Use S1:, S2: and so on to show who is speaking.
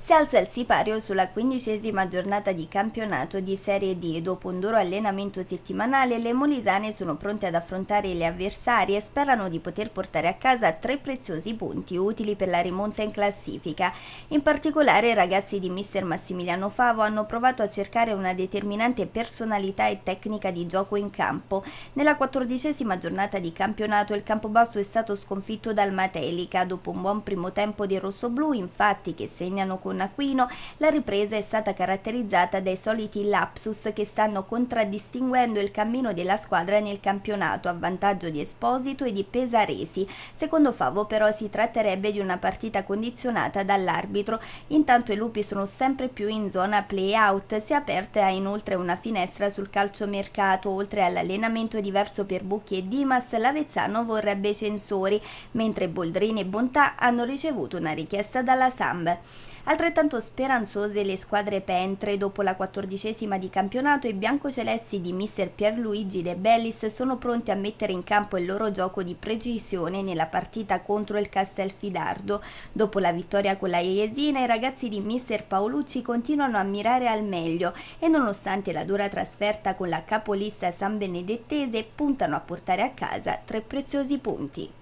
S1: Si alza il sipario sulla quindicesima giornata di campionato di Serie D. Dopo un duro allenamento settimanale, le molisane sono pronte ad affrontare le avversarie e sperano di poter portare a casa tre preziosi punti utili per la rimonta in classifica. In particolare, i ragazzi di mister Massimiliano Favo hanno provato a cercare una determinante personalità e tecnica di gioco in campo. Nella quattordicesima giornata di campionato, il Campobasso è stato sconfitto dal Matelica. Dopo un buon primo tempo dei rossoblù, infatti, che segnano con con Aquino, la ripresa è stata caratterizzata dai soliti lapsus che stanno contraddistinguendo il cammino della squadra nel campionato a vantaggio di Esposito e di Pesaresi. Secondo Favo però si tratterebbe di una partita condizionata dall'arbitro. Intanto i lupi sono sempre più in zona play-out, si è aperta inoltre una finestra sul calciomercato, oltre all'allenamento diverso per Bucchi e Dimas, l'Avezzano vorrebbe censori, mentre Boldrini e Bontà hanno ricevuto una richiesta dalla Samb. Altrettanto speranzose le squadre pentre, dopo la quattordicesima di campionato i biancocelesti di mister Pierluigi De Bellis sono pronti a mettere in campo il loro gioco di precisione nella partita contro il Castelfidardo. Dopo la vittoria con la Iesina i ragazzi di mister Paolucci continuano a mirare al meglio e nonostante la dura trasferta con la capolista San Benedettese puntano a portare a casa tre preziosi punti.